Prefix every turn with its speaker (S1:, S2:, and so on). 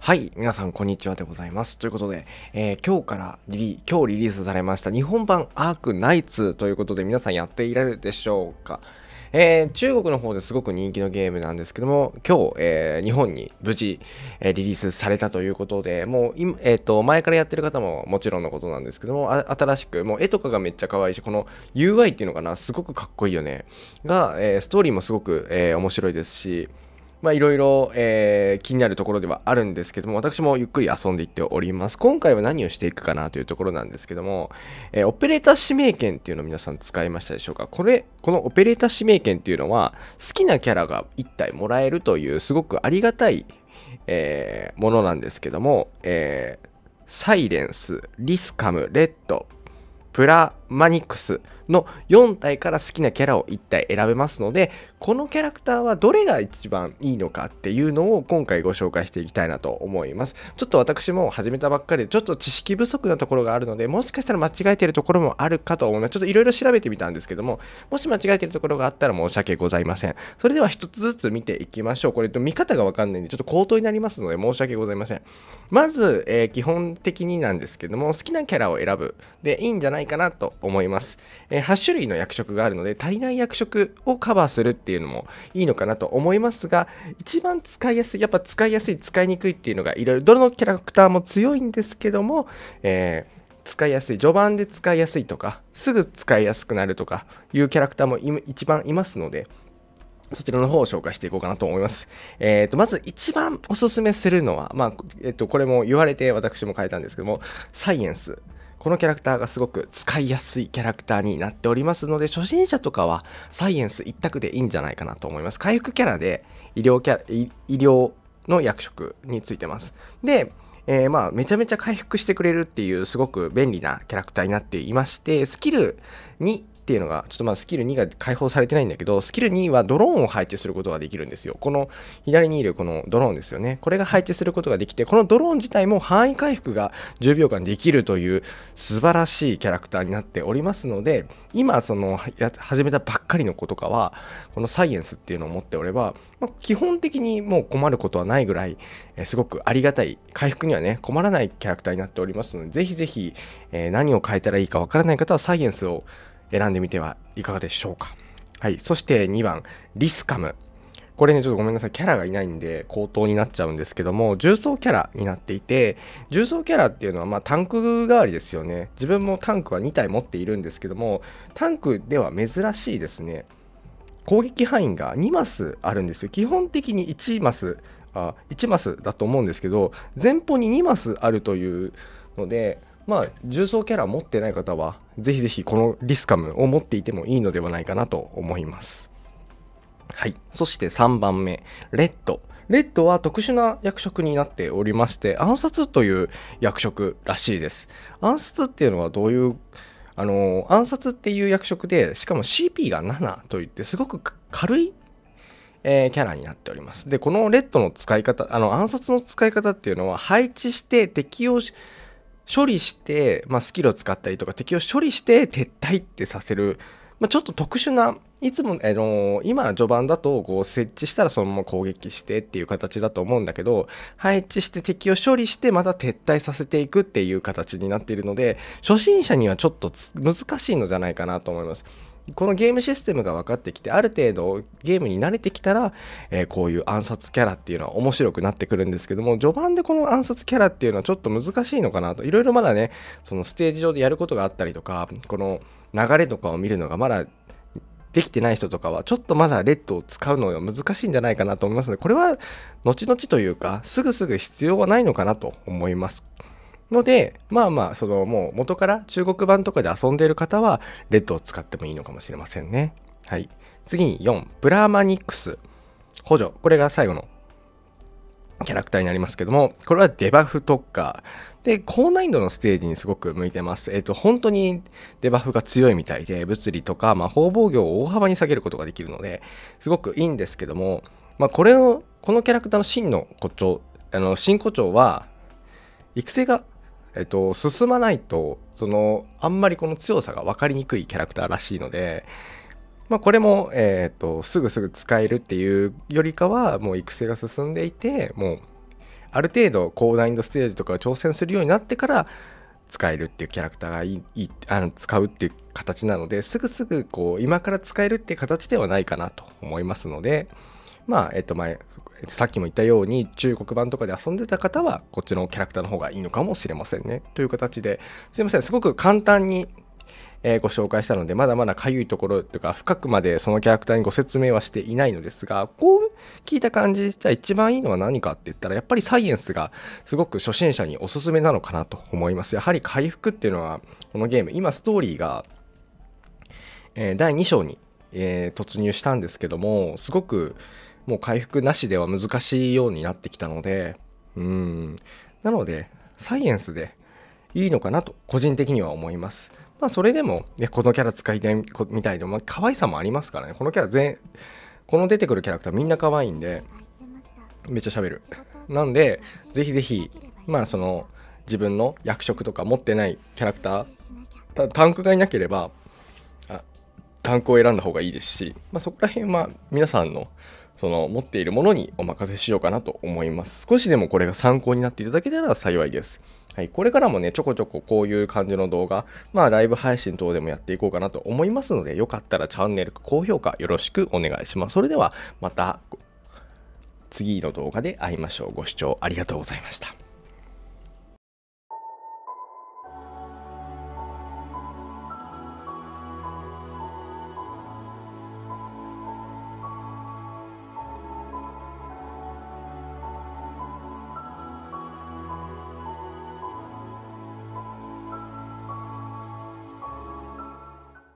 S1: はい、皆さんこんにちはでございます。ということで、えー、今日からリリ今日リリースされました日本版アークナイツということで皆さんやっていられるでしょうか、えー、中国の方ですごく人気のゲームなんですけども、今日、えー、日本に無事、えリリースされたということで、もう今、えっ、と、前からやってる方ももちろんのことなんですけども、新しく、もう絵とかがめっちゃ可愛いし、この UI っていうのかな、すごくかっこいいよね。が、えストーリーもすごく、え面白いですし、まあいろいろ、え気になるところではあるんですけども、私もゆっくり遊んでいっております。今回は何をしていくかなというところなんですけども、えー、オペレーター指名権っていうのを皆さん使いましたでしょうかこれ、このオペレーター指名権っていうのは、好きなキャラが1体もらえるという、すごくありがたい、えー、ものなんですけども、えー、サイレンス、リスカム、レッド、プラ、マニックスの4体から好きなキャラを1体選べますのでこのキャラクターはどれが一番いいのかっていうのを今回ご紹介していきたいなと思いますちょっと私も始めたばっかりでちょっと知識不足なところがあるのでもしかしたら間違えてるところもあるかと思いますちょっといろいろ調べてみたんですけどももし間違えてるところがあったら申し訳ございませんそれでは1つずつ見ていきましょうこれ見方がわかんないんでちょっと口頭になりますので申し訳ございませんまず、えー、基本的になんですけども好きなキャラを選ぶでいいんじゃないかなと思います、えー、8種類の役職があるので足りない役職をカバーするっていうのもいいのかなと思いますが一番使いやすいやっぱ使いやすい使いにくいっていうのがいろいろどのキャラクターも強いんですけども、えー使いやすい序盤で使いやすいとかすぐ使いやすくなるとかいうキャラクターも一番いますのでそちらの方を紹介していこうかなと思います。えっ、ー、と、まず一番おすすめするのは、まあ、えっ、ー、と、これも言われて私も変えたんですけども、サイエンス。このキャラクターがすごく使いやすいキャラクターになっておりますので、初心者とかはサイエンス一択でいいんじゃないかなと思います。回復キャラで医療キャラ、医療の役職についてます。で、えー、まあ、めちゃめちゃ回復してくれるっていうすごく便利なキャラクターになっていまして、スキルにっていうのが、ちょっとまあスキル2が解放されてないんだけど、スキル2はドローンを配置することができるんですよ。この左にいるこのドローンですよね。これが配置することができて、このドローン自体も範囲回復が10秒間できるという素晴らしいキャラクターになっておりますので、今、その、始めたばっかりの子とかは、このサイエンスっていうのを持っておれば、まあ、基本的にもう困ることはないぐらい、えすごくありがたい、回復にはね、困らないキャラクターになっておりますので、ぜひぜひ、えー、何を変えたらいいかわからない方はサイエンスを選んでみてはいかがでしょうか。はい。そして2番、リスカム。これね、ちょっとごめんなさい。キャラがいないんで、口頭になっちゃうんですけども、重曹キャラになっていて、重曹キャラっていうのは、まあ、タンク代わりですよね。自分もタンクは2体持っているんですけども、タンクでは珍しいですね。攻撃範囲が2マスあるんですよ。基本的に1マス、あ1マスだと思うんですけど、前方に2マスあるというので、まあ、重装キャラ持ってない方は、ぜひぜひこのリスカムを持っていてもいいのではないかなと思います。はい。そして3番目、レッド。レッドは特殊な役職になっておりまして、暗殺という役職らしいです。暗殺っていうのはどういう、あの、暗殺っていう役職で、しかも CP が7といって、すごく軽いえー、キャラになっております。で、このレッドの使い方、あの暗殺の使い方っていうのは、配置して敵を処理して、まあ、スキルを使ったりとか敵を処理して撤退ってさせる、まあ、ちょっと特殊ないつも、あのー、今の序盤だとこう設置したらそのまま攻撃してっていう形だと思うんだけど配置して敵を処理してまた撤退させていくっていう形になっているので初心者にはちょっと難しいのじゃないかなと思います。このゲームシステムが分かってきてある程度ゲームに慣れてきたら、えー、こういう暗殺キャラっていうのは面白くなってくるんですけども序盤でこの暗殺キャラっていうのはちょっと難しいのかなといろいろまだねそのステージ上でやることがあったりとかこの流れとかを見るのがまだできてない人とかはちょっとまだレッドを使うのが難しいんじゃないかなと思いますのでこれは後々というかすぐすぐ必要はないのかなと思います。のでまあまあそのもう元から中国版とかで遊んでいる方はレッドを使ってもいいのかもしれませんね。はい、次に4ブラーマニックス補助これが最後のキャラクターになりますけどもこれはデバフとかで高難易度のステージにすごく向いてます。えっ、ー、と本当にデバフが強いみたいで物理とか魔法防御を大幅に下げることができるのですごくいいんですけども、まあ、これをこのキャラクターの真の誇張あの真誇張は育成がえっと、進まないとそのあんまりこの強さが分かりにくいキャラクターらしいので、まあ、これも、えっとすぐすぐ使えるっていうよりかはもう育成が進んでいてもうある程度高難易度ステージとか挑戦するようになってから使えるっていうキャラクターがいいあの使うっていう形なのですぐすぐこう今から使えるっていう形ではないかなと思いますので。まあ、えっと前、さっきも言ったように中国版とかで遊んでた方は、こっちのキャラクターの方がいいのかもしれませんね。という形で、すいません、すごく簡単に、えご紹介したので、まだまだかゆいところというか、深くまでそのキャラクターにご説明はしていないのですが、こう聞いた感じ、じゃあ一番いいのは何かって言ったら、やっぱりサイエンスがすごく初心者におすすめなのかなと思います。やはり回復っていうのは、このゲーム、今ストーリーが、え第2章に、え突入したんですけども、すごく、もう回復なしでは難しいようになってきたので、うん。なので、サイエンスでいいのかなと、個人的には思います。まあ、それでも、ね、このキャラ使いたいみたいで、まあ、可愛さもありますからね。このキャラ全、この出てくるキャラクターみんな可愛いんで、めっちゃ喋る。なんで、ぜひぜひ、まあ、その、自分の役職とか持ってないキャラクター、タンクがいなければ、あタンクを選んだ方がいいですし、まあ、そこら辺は皆さんのその持っているものにお任せしようかなと思います。少しでもこれが参考になっていただけたら幸いです。はい、これからもね、ちょこちょここういう感じの動画、まあライブ配信等でもやっていこうかなと思いますので、よかったらチャンネル高評価よろしくお願いします。それではまた次の動画で会いましょう。ご視聴ありがとうございました。